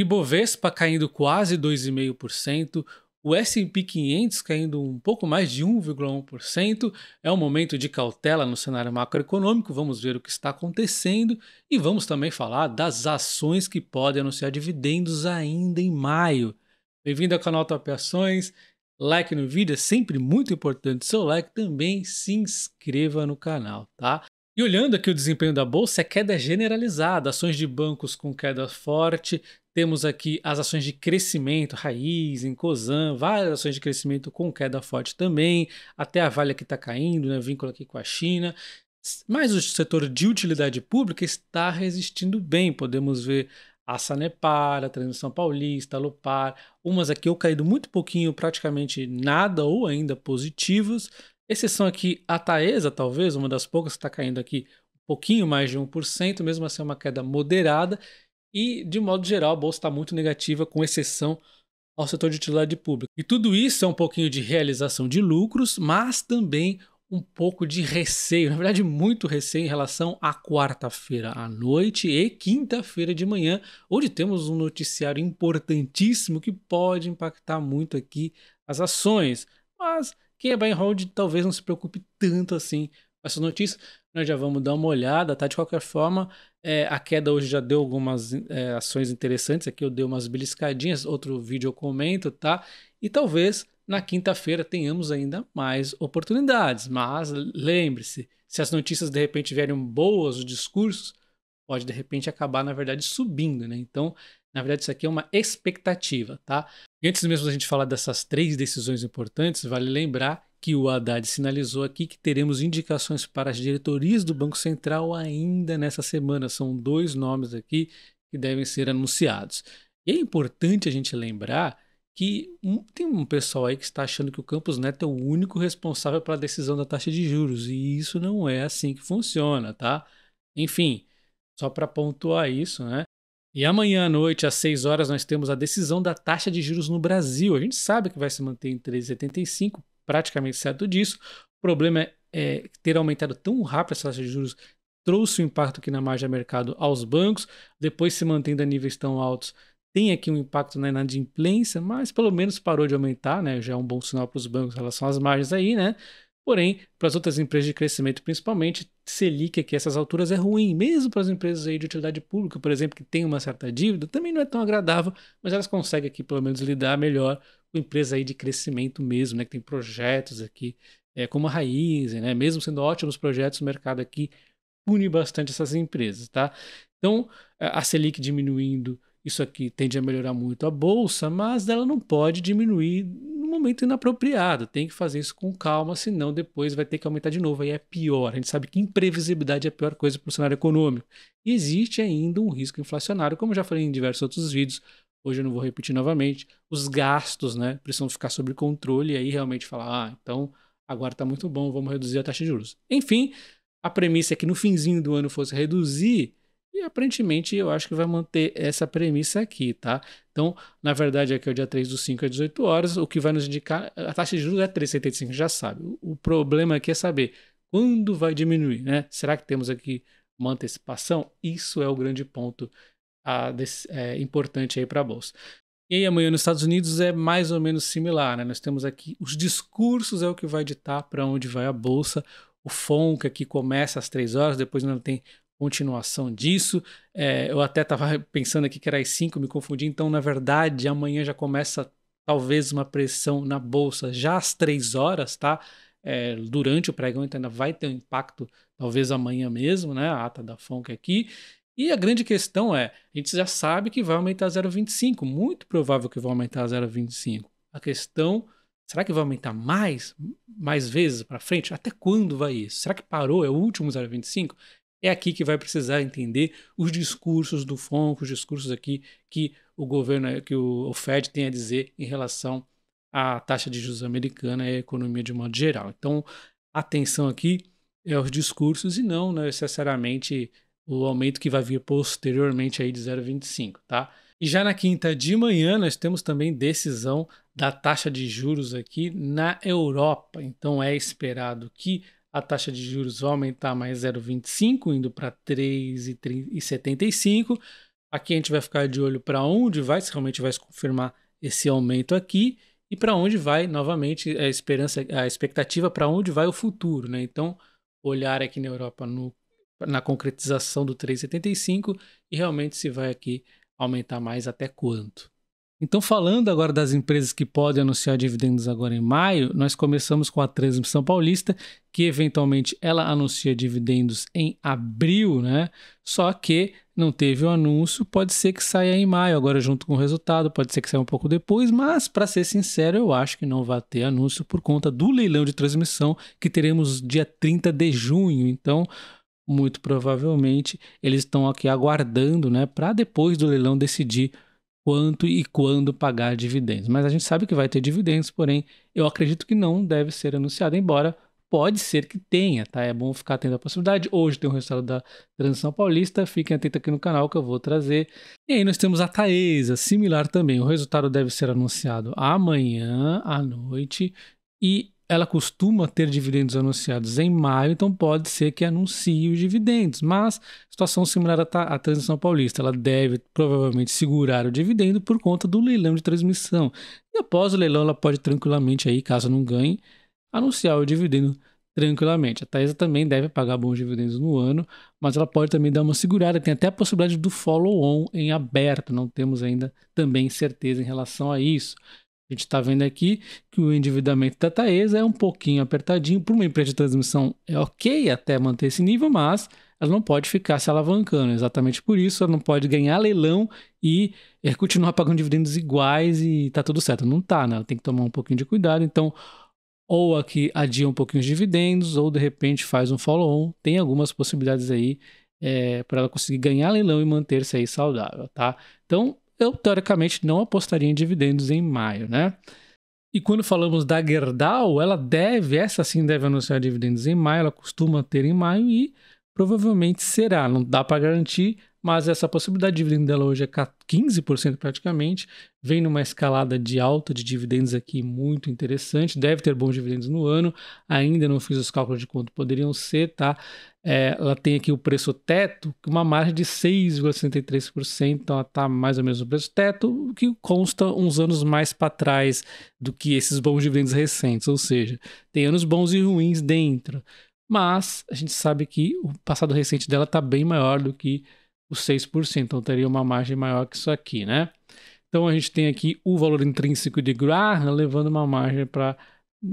Ibovespa caindo quase 2,5%, o S&P 500 caindo um pouco mais de 1,1%. É um momento de cautela no cenário macroeconômico, vamos ver o que está acontecendo e vamos também falar das ações que podem anunciar dividendos ainda em maio. Bem-vindo ao canal Top Ações. Like no vídeo é sempre muito importante. Seu like também se inscreva no canal, tá? E olhando aqui o desempenho da bolsa, é queda generalizada. Ações de bancos com queda forte, temos aqui as ações de crescimento, Raiz, Cosan, várias ações de crescimento com queda forte também, até a Vale que está caindo, né, vínculo aqui com a China. Mas o setor de utilidade pública está resistindo bem, podemos ver a Sanepar, a Transmissão Paulista, a Lupar, umas aqui eu caído muito pouquinho, praticamente nada ou ainda positivos exceção aqui a Taesa, talvez, uma das poucas que está caindo aqui um pouquinho mais de 1%, mesmo assim é uma queda moderada, e, de modo geral, a bolsa está muito negativa, com exceção ao setor de utilidade pública. E tudo isso é um pouquinho de realização de lucros, mas também um pouco de receio, na verdade, muito receio em relação à quarta-feira à noite e quinta-feira de manhã, onde temos um noticiário importantíssimo que pode impactar muito aqui as ações. Mas quem é buy and hold talvez não se preocupe tanto assim com essas notícias, nós né, já vamos dar uma olhada, tá? De qualquer forma, é, a queda hoje já deu algumas é, ações interessantes. Aqui eu dei umas beliscadinhas, outro vídeo eu comento, tá? E talvez na quinta-feira tenhamos ainda mais oportunidades. Mas lembre-se, se as notícias de repente vierem boas, os discursos, pode de repente acabar, na verdade, subindo, né? Então, na verdade, isso aqui é uma expectativa, tá? E antes mesmo da gente falar dessas três decisões importantes, vale lembrar que o Haddad sinalizou aqui que teremos indicações para as diretorias do Banco Central ainda nessa semana. São dois nomes aqui que devem ser anunciados. E é importante a gente lembrar que um, tem um pessoal aí que está achando que o Campos Neto é o único responsável pela decisão da taxa de juros, e isso não é assim que funciona, tá? Enfim, só para pontuar isso, né? E amanhã à noite, às 6 horas, nós temos a decisão da taxa de juros no Brasil. A gente sabe que vai se manter em 3,75 praticamente certo disso. O problema é, é ter aumentado tão rápido essa taxa de juros trouxe um impacto aqui na margem de mercado aos bancos, depois se mantendo a níveis tão altos, tem aqui um impacto né, na inadimplência, mas pelo menos parou de aumentar, né? Já é um bom sinal para os bancos em relação às margens aí, né? Porém, para as outras empresas de crescimento, principalmente, Selic aqui essas alturas é ruim, mesmo para as empresas aí de utilidade pública, por exemplo, que tem uma certa dívida, também não é tão agradável, mas elas conseguem aqui pelo menos lidar melhor com empresa aí de crescimento mesmo, né? Que tem projetos aqui, é, como a Raiz, né? Mesmo sendo ótimos projetos, o mercado aqui pune bastante essas empresas, tá? Então, a Selic diminuindo, isso aqui tende a melhorar muito a bolsa, mas ela não pode diminuir no momento inapropriado. Tem que fazer isso com calma, senão depois vai ter que aumentar de novo. Aí é pior. A gente sabe que imprevisibilidade é a pior coisa para o cenário econômico. existe ainda um risco inflacionário, como já falei em diversos outros vídeos hoje eu não vou repetir novamente, os gastos né, precisam ficar sob controle e aí realmente falar, ah, então agora está muito bom, vamos reduzir a taxa de juros. Enfim, a premissa é que no finzinho do ano fosse reduzir e aparentemente eu acho que vai manter essa premissa aqui, tá? Então, na verdade, aqui é o dia 3 do 5 às 18 horas, o que vai nos indicar, a taxa de juros é 3,75, já sabe. O problema aqui é saber quando vai diminuir, né? Será que temos aqui uma antecipação? Isso é o grande ponto a, é, importante aí para a bolsa. E aí, amanhã nos Estados Unidos é mais ou menos similar, né? Nós temos aqui os discursos é o que vai ditar para onde vai a bolsa. O FONC aqui começa às três horas, depois não tem continuação disso. É, eu até estava pensando aqui que era às cinco, me confundi. Então, na verdade, amanhã já começa talvez uma pressão na bolsa já às três horas, tá? É, durante o pregão, então ainda vai ter um impacto, talvez amanhã mesmo, né? A ata da FONC aqui. E a grande questão é, a gente já sabe que vai aumentar 0,25, muito provável que vai aumentar 0,25. A questão, será que vai aumentar mais, mais vezes para frente? Até quando vai isso? Será que parou? É o último 0,25? É aqui que vai precisar entender os discursos do FONC, os discursos aqui que o governo, que o Fed tem a dizer em relação à taxa de juros americana e à economia de modo geral. Então, atenção aqui é aos discursos e não necessariamente o aumento que vai vir posteriormente aí de 0,25, tá? E já na quinta de manhã nós temos também decisão da taxa de juros aqui na Europa. Então é esperado que a taxa de juros vá aumentar mais 0,25, indo para 3,75. Aqui a gente vai ficar de olho para onde vai, se realmente vai se confirmar esse aumento aqui e para onde vai novamente a esperança, a expectativa para onde vai o futuro, né? Então, olhar aqui na Europa no na concretização do 3,75 e realmente se vai aqui aumentar mais até quanto. Então, falando agora das empresas que podem anunciar dividendos agora em maio, nós começamos com a Transmissão Paulista, que eventualmente ela anuncia dividendos em abril, né? Só que não teve o anúncio, pode ser que saia em maio, agora junto com o resultado, pode ser que saia um pouco depois, mas para ser sincero, eu acho que não vai ter anúncio por conta do leilão de transmissão que teremos dia 30 de junho. Então, muito provavelmente eles estão aqui aguardando, né, para depois do leilão decidir quanto e quando pagar dividendos. Mas a gente sabe que vai ter dividendos, porém, eu acredito que não deve ser anunciado, embora pode ser que tenha, tá? É bom ficar atento à possibilidade. Hoje tem o um resultado da Transição Paulista, fiquem atentos aqui no canal que eu vou trazer. E aí nós temos a Taesa, similar também. O resultado deve ser anunciado amanhã à noite e ela costuma ter dividendos anunciados em maio, então pode ser que anuncie os dividendos, mas situação similar à Transição Paulista, ela deve provavelmente segurar o dividendo por conta do leilão de transmissão. E após o leilão, ela pode tranquilamente aí, caso não ganhe, anunciar o dividendo tranquilamente. A Taesa também deve pagar bons dividendos no ano, mas ela pode também dar uma segurada, tem até a possibilidade do follow-on em aberto, não temos ainda também certeza em relação a isso. A gente está vendo aqui que o endividamento da Taesa é um pouquinho apertadinho. Para uma empresa de transmissão é ok até manter esse nível, mas ela não pode ficar se alavancando. Exatamente por isso, ela não pode ganhar leilão e eh, continuar pagando dividendos iguais e tá tudo certo. Não tá, né? Ela tem que tomar um pouquinho de cuidado. Então, ou aqui adia um pouquinho os dividendos, ou de repente faz um follow-on. Tem algumas possibilidades aí é, eh, para ela conseguir ganhar leilão e manter-se aí saudável, tá? Então, eu teoricamente não apostaria em dividendos em maio, né? E quando falamos da Gerdau, ela deve, essa sim deve anunciar dividendos em maio, ela costuma ter em maio e provavelmente será, não dá para garantir, mas essa possibilidade de dividendo dela hoje é 15% praticamente, vem numa escalada de alta de dividendos aqui muito interessante, deve ter bons dividendos no ano, ainda não fiz os cálculos de quanto poderiam ser, tá? É, ela tem aqui o preço teto, uma margem de 6,63%, então ela está mais ou menos no preço teto, o que consta uns anos mais para trás do que esses bons dividendos recentes, ou seja, tem anos bons e ruins dentro. Mas a gente sabe que o passado recente dela está bem maior do que os 6%. Então teria uma margem maior que isso aqui, né? Então a gente tem aqui o valor intrínseco de Graham levando uma margem para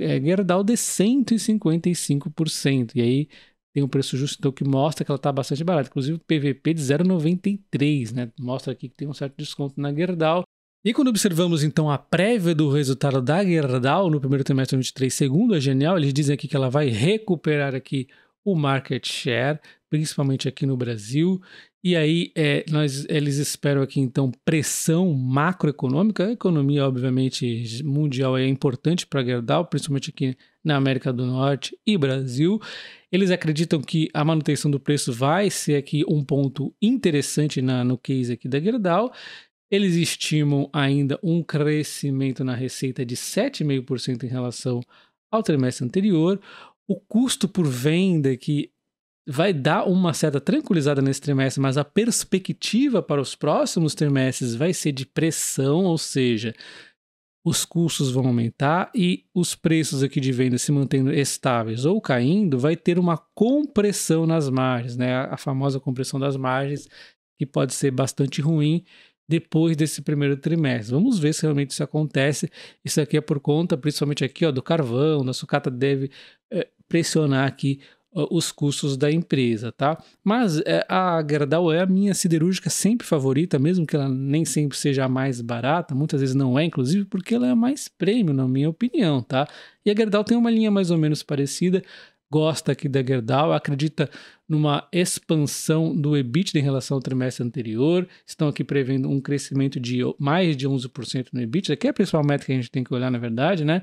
é, Gerdau de 155%. E aí tem um preço justo então, que mostra que ela está bastante barata. Inclusive PVP de 0,93, né? Mostra aqui que tem um certo desconto na Gerdau. E quando observamos então a prévia do resultado da Gerdau no primeiro trimestre de 23, segundo a Genial, eles dizem aqui que ela vai recuperar aqui o market share, principalmente aqui no Brasil, e aí é, nós, eles esperam aqui então pressão macroeconômica. A economia, obviamente, mundial é importante para Gerdau, principalmente aqui na América do Norte e Brasil. Eles acreditam que a manutenção do preço vai ser aqui um ponto interessante na, no case aqui da Gerdau. Eles estimam ainda um crescimento na receita de 7,5% em relação ao trimestre anterior. O custo por venda aqui vai dar uma certa tranquilizada nesse trimestre, mas a perspectiva para os próximos trimestres vai ser de pressão, ou seja, os custos vão aumentar e os preços aqui de venda se mantendo estáveis ou caindo, vai ter uma compressão nas margens, né? A famosa compressão das margens, que pode ser bastante ruim depois desse primeiro trimestre. Vamos ver se realmente isso acontece. Isso aqui é por conta, principalmente aqui, ó, do carvão, da sucata deve é, pressionar aqui ah, os custos da empresa, tá? Mas eh, a Gradal é a minha siderúrgica sempre favorita, mesmo que ela nem sempre seja a mais barata, muitas vezes não é, inclusive porque ela é a mais prêmio, na minha opinião, tá? E a Gradal tem uma linha mais ou menos parecida, gosta aqui da Gerdau, acredita numa expansão do EBITDA em relação ao trimestre anterior, estão aqui prevendo um crescimento de mais de 11% no EBITDA, que é a principal meta que a gente tem que olhar na verdade, né?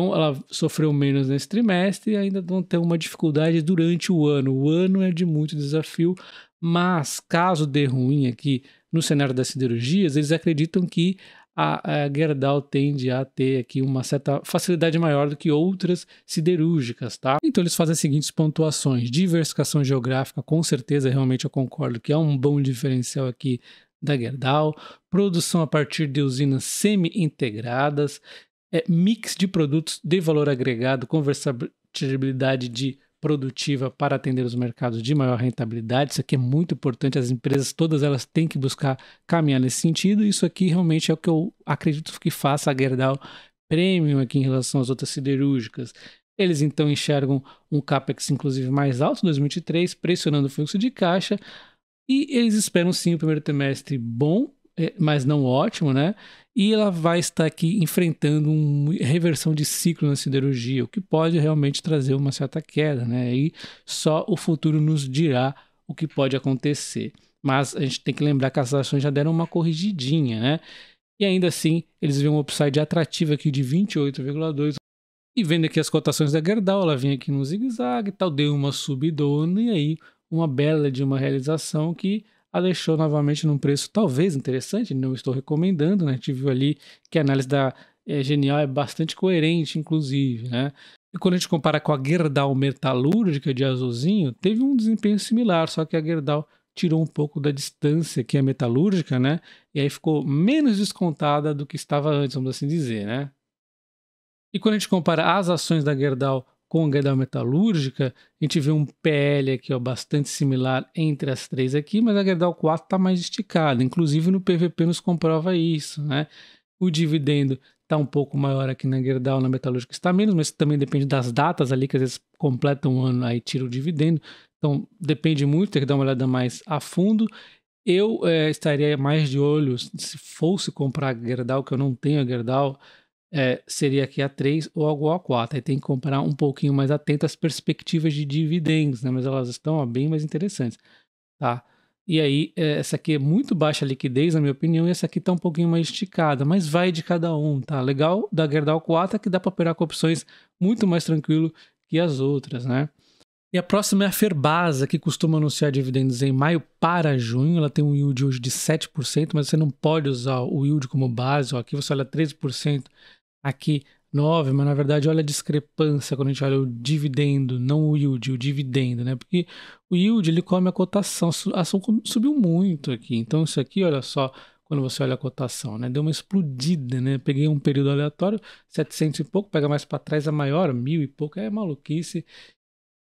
Então, ela sofreu menos nesse trimestre e ainda vão ter uma dificuldade durante o ano. O ano é de muito desafio, mas caso dê ruim aqui no cenário das siderurgias, eles acreditam que a, a Gerdau tende a ter aqui uma certa facilidade maior do que outras siderúrgicas, tá? Então eles fazem as seguintes pontuações. Diversificação geográfica, com certeza, realmente eu concordo que é um bom diferencial aqui da Gerdau, produção a partir de usinas semi-integradas, é, mix de produtos de valor agregado, convertibilidade de produtiva para atender os mercados de maior rentabilidade. Isso aqui é muito importante. As empresas todas elas têm que buscar caminhar nesse sentido. Isso aqui realmente é o que eu acredito que faça a Gerdau Premium aqui em relação às outras siderúrgicas. Eles então enxergam um capex inclusive mais alto em 2023, pressionando o fluxo de caixa. E eles esperam sim o primeiro trimestre bom é, mas não ótimo, né? E ela vai estar aqui enfrentando uma reversão de ciclo na siderurgia, o que pode realmente trazer uma certa queda, né? E só o futuro nos dirá o que pode acontecer. Mas a gente tem que lembrar que as ações já deram uma corrigidinha, né? E ainda assim, eles vêem um upside atrativo aqui de 28,2. E vendo aqui as cotações da Gerdau, ela vinha aqui no zigue-zague e tal, deu uma subidona e aí uma bela de uma realização que a deixou novamente num preço talvez interessante, não estou recomendando, né? A gente viu ali que a análise da é, Genial é bastante coerente, inclusive, né? E quando a gente compara com a Gerdau Metalúrgica de azulzinho, teve um desempenho similar, só que a Gerdau tirou um pouco da distância que é metalúrgica, né? E aí ficou menos descontada do que estava antes, vamos assim dizer, né? E quando a gente compara as ações da Gerdau com a da Metalúrgica, a gente vê um PL aqui ó, bastante similar entre as três aqui, mas a Gerdau 4 está mais esticada, inclusive no PVP nos comprova isso. Né? O dividendo está um pouco maior aqui na Gerdau, na Metalúrgica está menos, mas também depende das datas ali, que às vezes completam um ano, aí tira o dividendo. Então depende muito, tem que dar uma olhada mais a fundo. Eu é, estaria mais de olho se fosse comprar a Gerdau, que eu não tenho a Gerdau, é, seria aqui a 3 ou algo a 4. Aí tem que comprar um pouquinho mais atento às perspectivas de dividendos, né? Mas elas estão ó, bem mais interessantes, tá? E aí, é, essa aqui é muito baixa liquidez, na minha opinião, e essa aqui está um pouquinho mais esticada, mas vai de cada um, tá? Legal da Gerdau 4 é que dá para operar com opções muito mais tranquilo que as outras, né? E a próxima é a Ferbasa, que costuma anunciar dividendos em maio para junho. Ela tem um yield hoje de 7%, mas você não pode usar o yield como base. Ó, aqui você olha 13% aqui 9, mas na verdade olha a discrepância quando a gente olha o dividendo, não o yield, o dividendo, né? Porque o yield ele come a cotação, a ação subiu muito aqui. Então isso aqui, olha só, quando você olha a cotação, né? Deu uma explodida, né? Peguei um período aleatório, 700 e pouco, pega mais para trás a é maior, mil e pouco, é maluquice.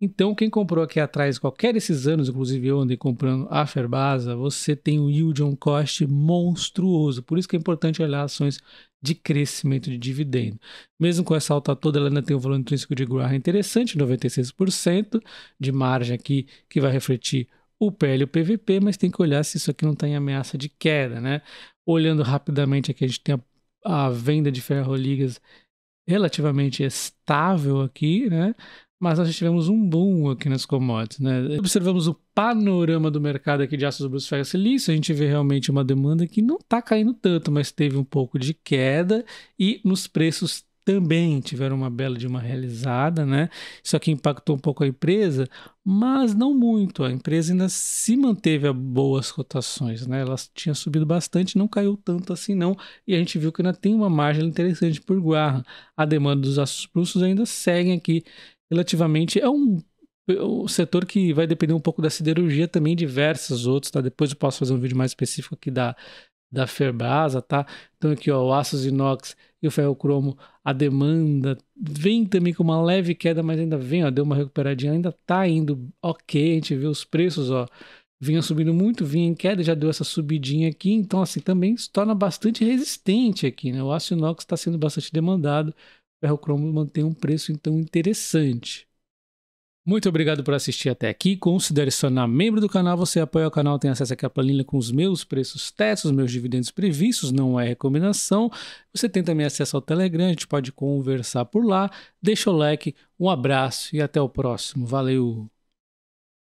Então, quem comprou aqui atrás qualquer desses anos, inclusive eu andei comprando a Ferbasa, você tem um yield on cost monstruoso. Por isso que é importante olhar ações de crescimento de dividendo. Mesmo com essa alta toda, ela ainda tem um valor intrínseco de GRAR interessante, 96% de margem aqui, que vai refletir o PL e o PVP, mas tem que olhar se isso aqui não está em ameaça de queda, né? Olhando rapidamente aqui, a gente tem a, a venda de ferroligas relativamente estável aqui, né? mas nós tivemos um boom aqui nas commodities, né? Observamos o panorama do mercado aqui de aços, bruscos, ferro silício, a gente vê realmente uma demanda que não está caindo tanto, mas teve um pouco de queda e nos preços também tiveram uma bela de uma realizada, né? Isso aqui impactou um pouco a empresa, mas não muito. A empresa ainda se manteve a boas cotações, né? Ela tinha subido bastante, não caiu tanto assim não, e a gente viu que ainda tem uma margem interessante por guarda. A demanda dos aços russos ainda segue aqui relativamente. É um, o é setor que vai depender um pouco da siderurgia também, diversos outros, tá? Depois eu posso fazer um vídeo mais específico aqui da, da Ferbrasa, tá? Então aqui, ó, o aços inox e o ferro cromo, a demanda vem também com uma leve queda, mas ainda vem, ó, deu uma recuperadinha, ainda tá indo ok, a gente vê os preços, ó, vinha subindo muito, vinha em queda, já deu essa subidinha aqui, então assim, também se torna bastante resistente aqui, né? O aço inox está sendo bastante demandado, ferrocromo mantém um preço então interessante. Muito obrigado por assistir até aqui. Considere se tornar membro do canal. Você apoia o canal, tem acesso aqui à planilha com os meus preços testes, meus dividendos previstos, não é recomendação. Você tem também acesso ao Telegram, a gente pode conversar por lá. Deixa o like, um abraço e até o próximo. Valeu!